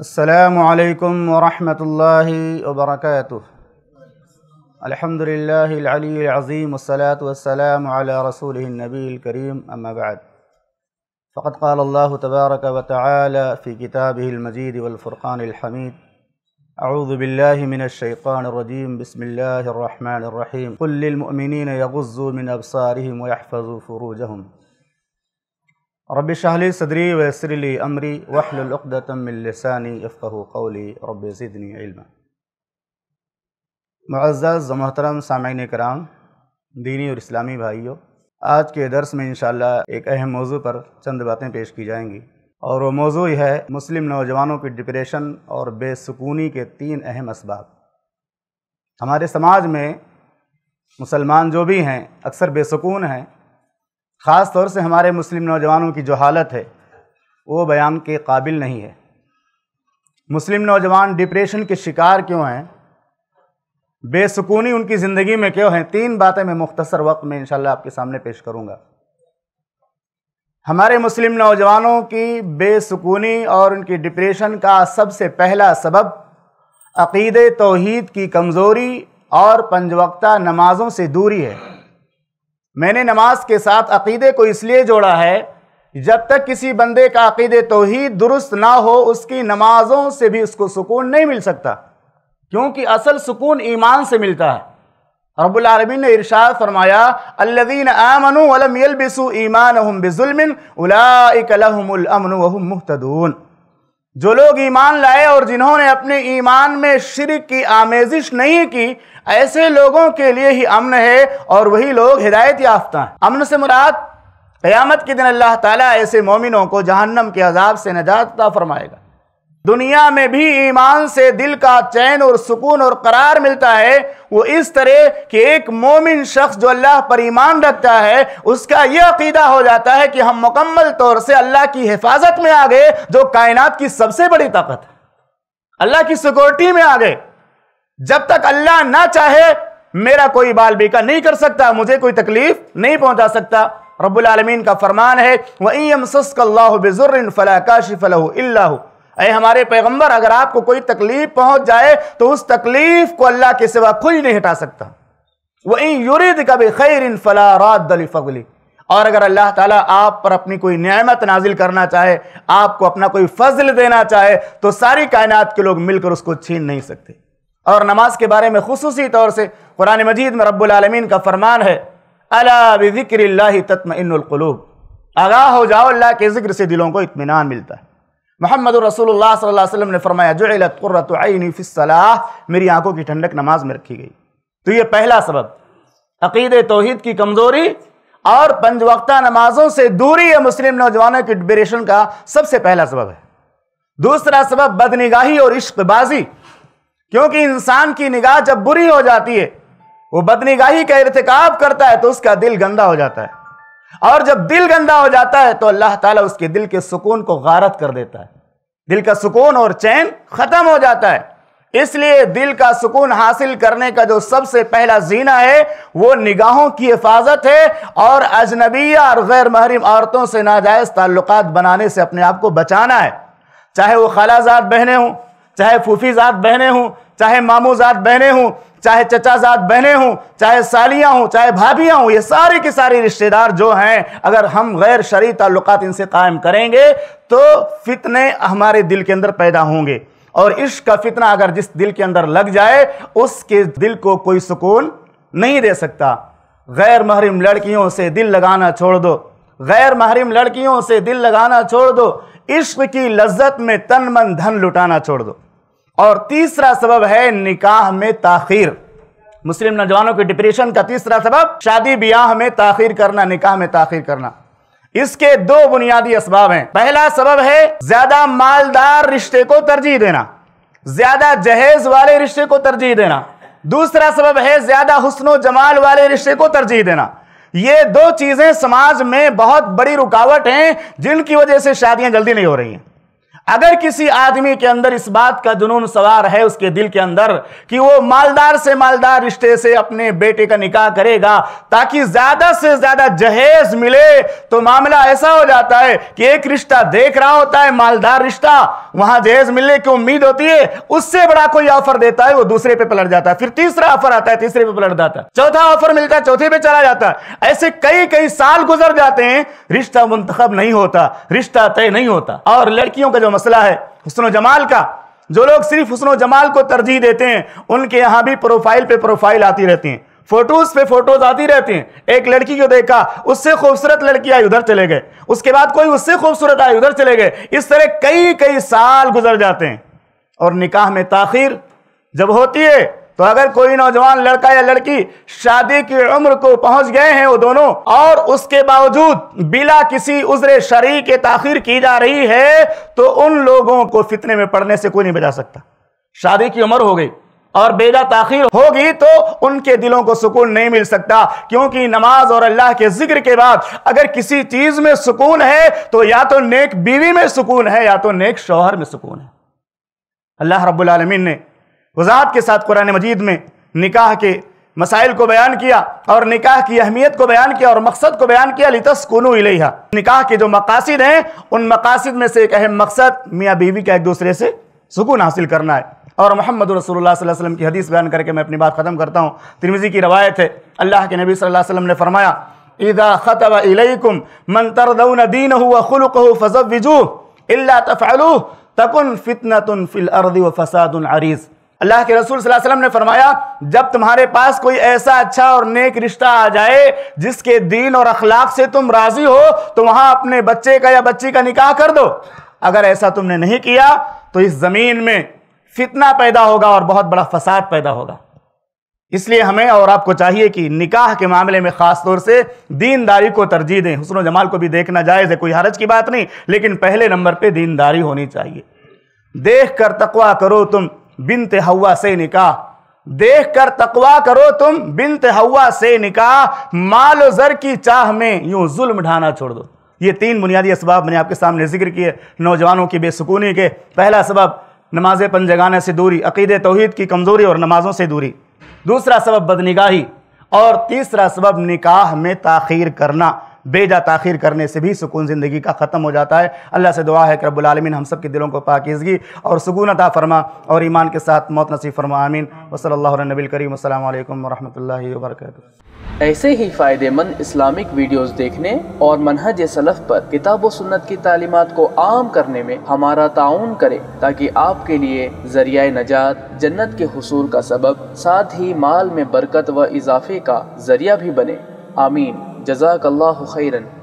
السلام عليكم ورحمة الله وبركاته الحمد لله العلي العظيم والصلاة والسلام على رسوله النبي الكريم أما بعد فقد قال الله تبارك وتعالى في كتابه المجيد والفرقان الحميد أعوذ بالله من الشيطان الرجيم بسم الله الرحمن الرحيم قل للمؤمنين يغزوا من أبصارهم ويحفظوا فروجهم रब शाहली सदरी वसरली अमरी वहलतमसानी कौली रबनी इल्म मज़्ज़ मोहतरम सामिन कराम दीनी और इस्लामी भाइयों आज के दर्स में इंशाल्लाह एक अहम मौजू पर चंद बातें पेश की जाएंगी और वो मौजू है मुस्लिम नौजवानों की डिप्रेशन और बेसकूनी के तीन अहम इसबाब हमारे समाज में मुसलमान जो भी हैं अक्सर बेसकून हैं ख़ास तौर से हमारे मुस्लिम नौजवानों की जो हालत है वो बयान के काबिल नहीं है मुस्लिम नौजवान डिप्रेशन के शिकार क्यों हैं बेसकूनी उनकी ज़िंदगी में क्यों है तीन बातें मैं मुख्तसर वक्त में इंशाल्लाह आपके सामने पेश करूँगा हमारे मुस्लिम नौजवानों की बेसकूनी और उनकी डिप्रेशन का सबसे पहला सबब अकीद तोहद की कमज़ोरी और पंजवक्ता नमाज़ों से दूरी है मैंने नमाज के साथ अकीदे को इसलिए जोड़ा है जब तक किसी बंदे का अकीद ही दुरुस्त ना हो उसकी नमाजों से भी उसको सुकून नहीं मिल सकता क्योंकि असल सुकून ईमान से मिलता है आलमीन ने इरशाद फरमाया अल्लदीन आमनु वलम ईमान बिजुल्मिन लहुमुल अमनु वहुम मुहतदून जो लोग ईमान लाए और जिन्होंने अपने ईमान में शिरक की आमेजिश नहीं की ऐसे लोगों के लिए ही अमन है और वही लोग हिदायत याफ्ता हैं अमन से मुराद क़यामत के दिन अल्लाह ताला ऐसे मोमिनों को जहन्नम के अजाब से नजात फरमाएगा दुनिया में भी ईमान से दिल का चैन और सुकून और करार मिलता है वो इस तरह कि एक मोमिन शख्स जो अल्लाह पर ईमान रखता है उसका यह अकीदा हो जाता है कि हम मुकम्मल तौर से अल्लाह की हिफाजत में आ गए जो कायनात की सबसे बड़ी ताकत है अल्लाह की सिक्योरिटी में आ गए जब तक अल्लाह ना चाहे मेरा कोई बाल बेका नहीं कर सकता मुझे कोई तकलीफ नहीं पहुंचा सकता आलमीन का फरमान है वहीम सस्कल्ला बेजुर्रन फ़ला काशिफ़ल अरे हमारे पैगंबर अगर आपको कोई तकलीफ पहुंच जाए तो उस तकलीफ को अल्लाह के सिवा कोई नहीं हटा सकता वही यूरिद कभी खैर इन फला रात दली फगली और अगर अल्लाह ताला आप पर अपनी कोई नियामत नाजिल करना चाहे आपको अपना कोई फजल देना चाहे तो सारी कायनात के लोग मिलकर उसको छीन नहीं सकते और नमाज के बारे में खसूसी तौर से कुरान मजीद में रब्लमीन का फरमान है अला बिक्र तत्मकलूब आगाह हो जाओ अल्लाह के ज़िक्र से दिलों को इतमान मिलता है मोहम्मद रसोल्लाम सल्लल्लाहु ने फरमाया जो फ़िसलाह मेरी आंखों की ठंडक नमाज में रखी गई तो यह पहला सबब अकीद तोहद की कमज़ोरी और पंज वक्ता नमाजों से दूरी ये मुस्लिम नौजवानों की डिबरेशन का सबसे पहला सबब है दूसरा सबब बदनिगाही और इश्कबाजी क्योंकि इंसान की निगाह जब बुरी हो जाती है वो बदनिगाही का इरतकब करता है तो उसका दिल गंदा हो जाता है और जब दिल गंदा हो जाता है तो अल्लाह ताला उसके दिल के सुकून को गारत कर देता है दिल का सुकून और चैन ख़त्म हो जाता है इसलिए दिल का सुकून हासिल करने का जो सबसे पहला जीना है वो निगाहों की हिफाजत है और अजनबिया और गैर महरम औरतों से नाजायज़ ताल्लुक बनाने से अपने आप को बचाना है चाहे वो खालाजात बहने हों चाहे फूफीजात बहने हों चाहे मामूजात बहने हों चाहे चचाजाद बहनें हों चाहे सालियाँ हों चाहे भाभियाँ हों ये सारे के सारे रिश्तेदार जो हैं अगर हम गैर शरी ताल्लुक इनसे कायम करेंगे तो फितने हमारे दिल के अंदर पैदा होंगे और इश्क का फितना अगर जिस दिल के अंदर लग जाए उसके दिल को कोई सुकून नहीं दे सकता गैर महरम लड़कियों से दिल लगाना छोड़ दो गैर महरम लड़कियों से दिल लगाना छोड़ दो इश्क की लज्जत में तन मन धन लुटाना छोड़ दो और तीसरा सबब है निकाह में ताखिर मुस्लिम नौजवानों के डिप्रेशन का तीसरा सबब शादी ब्याह में ताखिर करना निकाह में ताखिर करना इसके दो बुनियादी इसबाब हैं पहला सबब है ज्यादा मालदार रिश्ते को तरजीह देना ज्यादा जहेज वाले रिश्ते को तरजीह देना दूसरा सबब है ज्यादा हुस्न जमाल वाले रिश्ते को तरजीह देना ये दो चीजें समाज में बहुत बड़ी रुकावट हैं जिनकी वजह से शादियां जल्दी नहीं हो रही हैं अगर किसी आदमी के अंदर इस बात का जुनून सवार है उसके दिल के अंदर कि वो मालदार से मालदार रिश्ते से अपने बेटे का निकाह करेगा ताकि ज्यादा से ज्यादा जहेज मिले तो मामला ऐसा हो जाता है कि एक रिश्ता देख रहा होता है मालदार रिश्ता वहां जहेज मिलने की उम्मीद होती है उससे बड़ा कोई ऑफर देता है वो दूसरे पे पलट जाता है फिर तीसरा ऑफर आता है तीसरे पे पलट जाता है चौथा ऑफर मिलता है चौथे पे चला जाता है ऐसे कई कई साल गुजर जाते हैं रिश्ता मुंतखब नहीं होता रिश्ता तय नहीं होता और लड़कियों का जो मसला है हसन जमाल का जो लोग सिर्फ हसन जमाल को तरजीह देते हैं उनके यहाँ भी प्रोफाइल पे प्रोफाइल आती रहती हैं फोटोज पे फोटोज आती रहती हैं एक लड़की को देखा उससे खूबसूरत लड़की आई उधर चले गए उसके बाद कोई उससे खूबसूरत आई उधर चले गए इस तरह कई कई साल गुजर जाते हैं और निकाह में ताखिर जब होती है तो अगर कोई नौजवान लड़का या लड़की शादी की उम्र को पहुंच गए हैं वो दोनों और उसके बावजूद बिला किसी उजरे शरी के ताखिर की जा रही है तो उन लोगों को फितने में पड़ने से कोई नहीं बचा सकता शादी की उम्र हो गई और बेजा ताखिर होगी तो उनके दिलों को सुकून नहीं मिल सकता क्योंकि नमाज और अल्लाह के जिक्र के बाद अगर किसी चीज में सुकून है तो या तो नेक बीवी में सुकून है या तो नेक शौहर में सुकून है अल्लाह रब्बुल रबालमीन ने वजाहत के साथ कुरान मजीद में निकाह के मसाइल को बयान किया और निकाह की अहमियत को बयान किया और मकसद को बयान किया लितस इलेहा निकाह के जो मकासद हैं उन मकासद में से एक अहम मकसद मियाँ बीवी का एक दूसरे से सुकून हासिल करना है और मोहम्मद रसूलुल्लाह सल्लल्लाहु अलैहि वसल्लम की हदीस बयान करके मैं अपनी बात ख़त्म करता हूँ तिरमिज़ी की रवायत है अल्लाह के नबी सल्लल्लाहु अलैहि वसल्लम ने फरमाया ईदा ख़तब इलैकुम मन तरदौन दीन हुआ खुलक हो फजब विजू तफ़लू तकन फितनतुन फ़िल अर्द व अरीज़ अल्लाह के रसूल वसल्लम ने फरमाया जब तुम्हारे पास कोई ऐसा अच्छा और नेक रिश्ता आ जाए जिसके दीन और अखलाक से तुम राजी हो तो वहां अपने बच्चे का या बच्ची का निकाह कर दो अगर ऐसा तुमने नहीं किया तो इस ज़मीन में फितना पैदा होगा और बहुत बड़ा फसाद पैदा होगा इसलिए हमें और आपको चाहिए कि निकाह के मामले में ख़ास तौर से दीनदारी को तरजीह दें हसन जमाल को भी देखना जायज़ है कोई हरज की बात नहीं लेकिन पहले नंबर पर दीनदारी होनी चाहिए देख कर तकवा करो तुम बिन हवा से निकाह देख कर तकवा करो तुम बिन हवा से निकाह माल जर की चाह में यूं जुल्म ढाना छोड़ दो ये तीन बुनियादी इसबाब मैंने आपके सामने जिक्र किए नौजवानों की बेसकूनी के पहला सबब नमाज जगाने से दूरी अकीद तोहद की कमज़ोरी और नमाज़ों से दूरी दूसरा सबब बदनिगाही और तीसरा सबब निकाह में ताखीर करना बेजा ताखिर करने से भी सुकून ज़िंदगी का ख़त्म हो जाता है अल्लाह से दुआ है कि रबालमिन हम सब के दिलों को पाकिजगी और सुकून अता फरमा और ईमान के साथ मौत नसीब फरमा आमीन वसल नबी करीम अल्लाम वरहमल वर्क ऐसे ही फ़ायदेमंद इस्लामिक वीडियोस देखने और मनहज सलफ़ पर किताब सुन्नत की तालीमत को आम करने में हमारा ताउन करें ताकि आपके लिए ज़रिया नजात जन्नत के हसूल का सबब साथ ही माल में बरकत व इजाफे का ज़रिया भी बने आमीन جزاك الله خيرا